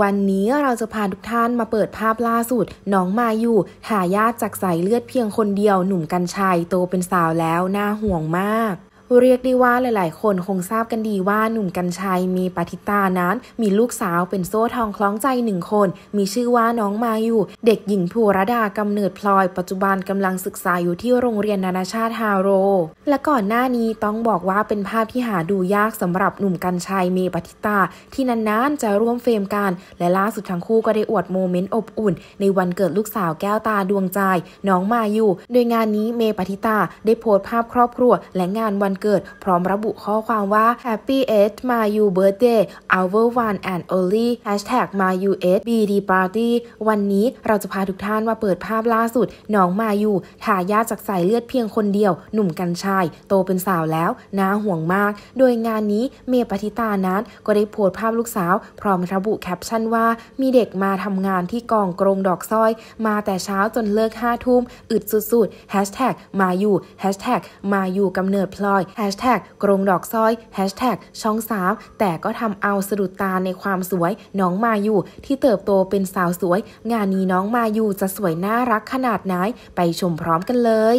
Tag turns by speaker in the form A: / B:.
A: วันนี้เราจะพาทุกท่านมาเปิดภาพล่าสุด น้องมาอยู่ทายาทจากสายเลือดเพียงคนเดียวหนุ่มกัญชัยโตเป็นสาวแล้วน่าห่วงมากเรียกได้ว่าหลาย ๆ คนคงทราบกันดีว่า หนุ่มกัญชัยมีปฏิตานั้น มีลูกสาวเป็นโซ่ทองคล้องใจหนึ่งคน มีชื่อว่าน้องมาอยู่เด็กหญิงภูรดากำเนิดพลอย ปัจจุบันกำลังศึกษาอยู่ที่โรงเรียนนานาชาติฮาโร และก่อนหน้านี้ต้องบอกว่าเป็นภาพที่หาดูยากสำหรับหนุ่มกัญชัยมีปฏิตาที่นานๆจะร่วมเฟรมกัน และล่าสุดทั้งคู่ก็ได้อวดโมเมนต์อบอุ่น ในวันเกิดลูกสาวแก้วตาดวงใจ น้องมาอยู่โดยงานนี้เมปฏิตาได้โพสต์ภาพครอบครัว และงานวันเกิดพร้อมระบุข้อความว่า Happy 8 m a y u Birthday Our One and Only Hashtag My y u 8 BD Party วันนี้เราจะพาทุกท่านมาเปิดภาพล่าสุด น้องมายูทายาจากสายเลือดเพียงคนเดียวหนุ่มกัญชาย โตเป็นสาวแล้วน่าห่วงมาก โดยงานนี้เมปฏิตานั้นก็ได้โพสต์ภาพลูกสาว พร้อมระบุแคปชั่นว่า มีเด็กมาทำงานที่กองกรงดอกซ้อย มาแต่เช้าจนเลิกห้าทุ่มอึดสุดๆแ a ชแท a กมาอยู่แฮชแทมาอยู่กำเนิดพลอยแฮชแท็กกรงดอกซอยแฮชแท็กช่องสาวแต่ก็ทำเอาสะดุดตาในความสวยน้องมาอยู่ที่เติบโตเป็นสาวสวย งานนี้น้องมาอยู่จะสวยน่ารักขนาดไหนไปชมพร้อมกันเลย